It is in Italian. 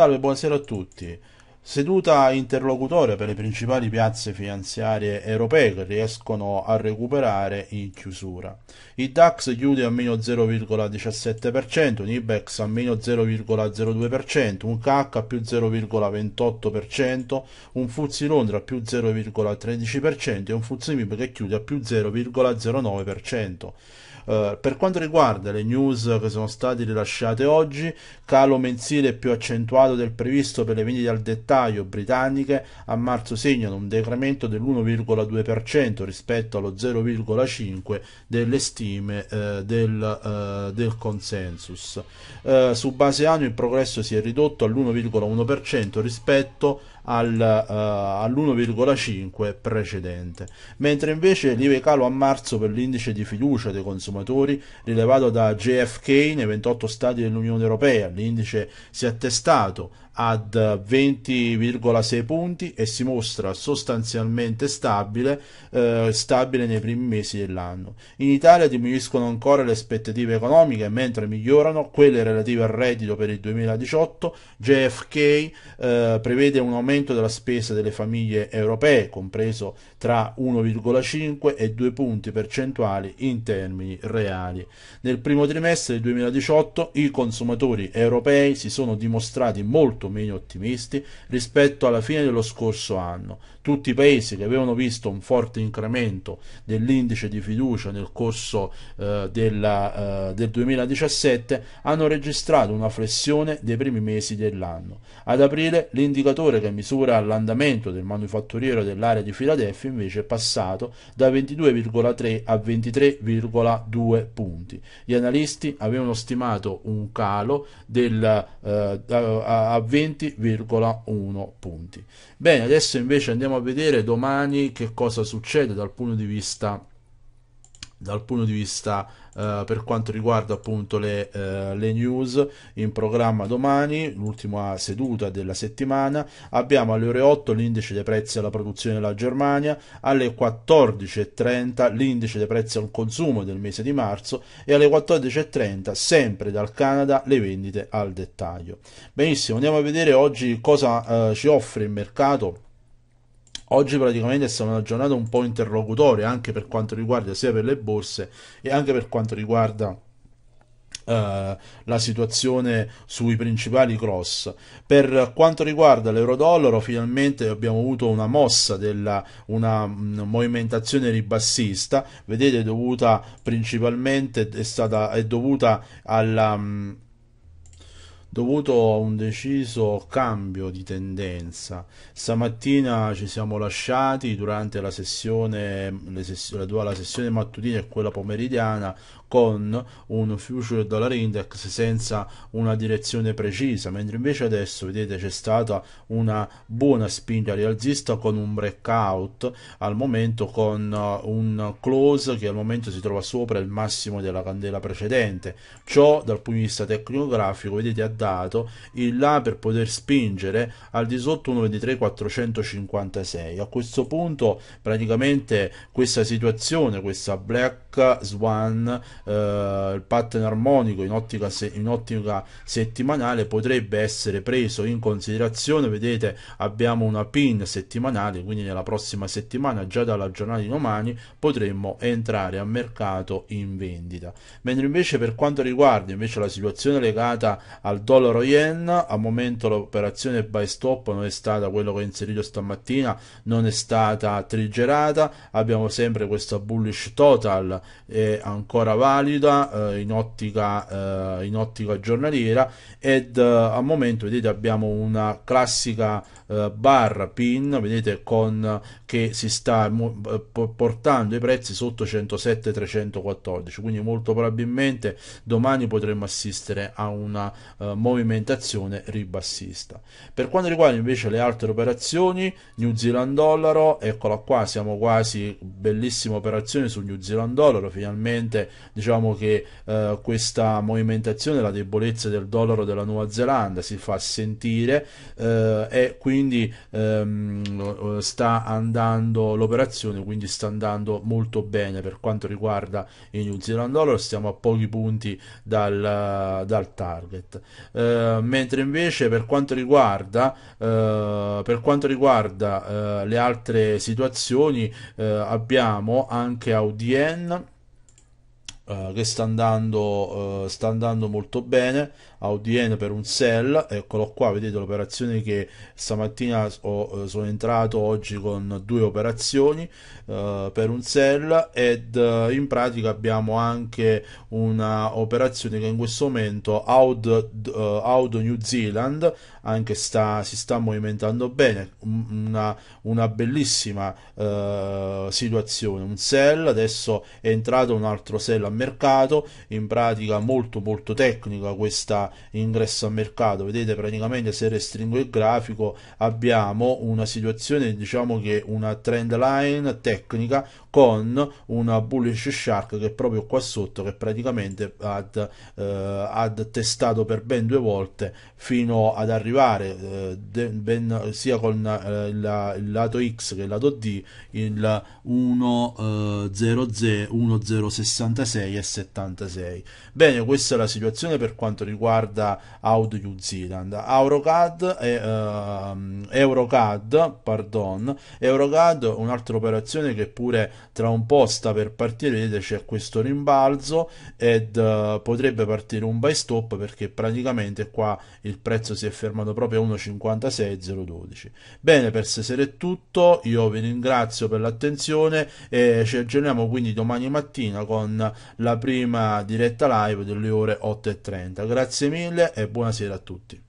Salve, buonasera a tutti. Seduta interlocutoria per le principali piazze finanziarie europee che riescono a recuperare in chiusura. Il DAX chiude a meno 0,17%, un IBEX a meno 0,02%, un CAC a più 0,28%, un FUZI Londra a più 0,13% e un FUZI MIB che chiude a più 0,09%. Eh, per quanto riguarda le news che sono state rilasciate oggi, calo mensile più accentuato del previsto per le vendite al dettaglio britanniche a marzo segnano un decremento dell'1,2% rispetto allo 0,5% delle stime uh, del, uh, del, consensus. su base annua il progresso si è ridotto all'1,1% rispetto al, uh, eh, all'1,5 precedente, mentre invece lieve calo a marzo per l'indice di fiducia dei consumatori rilevato da JFK nei 28 stati dell'Unione Europea, l'indice si è attestato ad 20,6 punti e si mostra sostanzialmente stabile, eh, stabile nei primi mesi dell'anno. In Italia diminuiscono ancora le aspettative economiche, mentre migliorano quelle relative al reddito per il 2018. JFK eh, prevede un aumento della spesa delle famiglie europee, compreso tra 1,5 e 2 punti percentuali in termini reali. Nel primo trimestre del 2018 i consumatori europei si sono dimostrati molto meno ottimisti rispetto alla fine dello scorso anno. Tutti i paesi che avevano visto un forte incremento dell'indice di fiducia nel corso eh, della, eh, del 2017 hanno registrato una flessione dei primi mesi dell'anno. Ad aprile l'indicatore che misura l'andamento del manufatturiero dell'area di Filadelfia invece è passato da 22,3 a 23,2 punti. Gli analisti avevano stimato un calo del, eh, a, a, 20,1 punti. Bene, adesso invece andiamo a vedere domani che cosa succede dal punto di vista dal punto di vista uh, per quanto riguarda appunto le, uh, le, news in programma domani, l'ultima seduta della settimana, abbiamo alle ore 8 l'indice dei prezzi alla produzione della Germania, alle 14.30 l'indice dei prezzi al consumo del mese di marzo e alle 14.30 sempre dal Canada le vendite al dettaglio. Benissimo, andiamo a vedere oggi cosa uh, ci offre il mercato Oggi praticamente è stata una giornata un po' interlocutoria anche per quanto riguarda sia per le borse e anche per quanto riguarda Uh, la situazione sui principali cross. Per quanto riguarda l'euro-dollaro, finalmente abbiamo avuto una mossa, della, una mh, mm, movimentazione ribassista, vedete, dovuta principalmente è, stata, è dovuta alla. Mh, mm, dovuto a un deciso cambio di tendenza. Stamattina ci siamo lasciati durante la sessione, la, sessione, la sessione mattutina e quella pomeridiana con un future dollar index senza una direzione precisa, mentre invece adesso vedete c'è stata una buona spinta rialzista con un breakout al momento con uh, un close che al momento si trova sopra il massimo della candela precedente. Ciò dal punto di vista tecnografico, vedete, ha dato il là per poter spingere al di sotto 1,23456. A questo punto praticamente questa situazione, questa black swan eh, il pattern armonico in ottica, se, in ottica, settimanale potrebbe essere preso in considerazione vedete abbiamo una pin settimanale quindi nella prossima settimana già dalla giornata di domani potremmo entrare a mercato in vendita mentre invece per quanto riguarda invece la situazione legata al dollaro yen al momento l'operazione buy stop non è stata quello che ho inserito stamattina non è stata triggerata abbiamo sempre questa bullish total e ancora va valida eh, in, ottica, eh, in, ottica, giornaliera ed eh, al momento vedete abbiamo una classica eh, barra pin vedete con che si sta eh, portando i prezzi sotto 107 314 quindi molto probabilmente domani potremmo assistere a una eh, movimentazione ribassista per quanto riguarda invece le altre operazioni New Zealand dollaro eccola qua siamo quasi bellissima operazione sul New Zealand dollaro finalmente diciamo che eh, questa movimentazione la debolezza del dollaro della Nuova Zelanda si fa sentire eh, e quindi quindi ehm, sta andando l'operazione quindi sta andando molto bene per quanto riguarda i New Zealand Dollar stiamo a pochi punti dal, dal target eh, mentre invece per quanto riguarda, eh, per quanto riguarda eh, le altre situazioni eh, abbiamo anche Audien eh, che sta andando, eh, sta andando molto bene AUDN per un sell eccolo qua vedete l'operazione che stamattina ho, eh, sono entrato oggi con due operazioni eh, per un sell ed eh, in pratica abbiamo anche una operazione che in questo momento AUD, uh, AUD New Zealand anche sta, si sta movimentando bene, una, una bellissima eh, situazione, un sell, adesso è entrato un altro sell al mercato, in pratica molto molto tecnica questa ingresso al mercato, vedete praticamente se restringo il grafico abbiamo una situazione diciamo che una trend line tecnica con una bullish shark che è proprio qua sotto che praticamente ha eh, testato per ben due volte fino ad arrivare arrivare eh, ben, sia con eh, la, il lato X che il lato D il 1066 eh, e 76 bene questa è la situazione per quanto riguarda Aud New Zealand AuroCAD e, ehm, EuroCAD pardon EuroCAD un'altra operazione che pure tra un po' sta per partire vedete c'è questo rimbalzo ed eh, potrebbe partire un buy stop perché praticamente qua il prezzo si è fermato fermato proprio a 1,56,012. Bene, per stasera è tutto, io vi ringrazio per l'attenzione e ci aggiorniamo quindi domani mattina con la prima diretta live delle ore 8.30. Grazie mille e buonasera a tutti.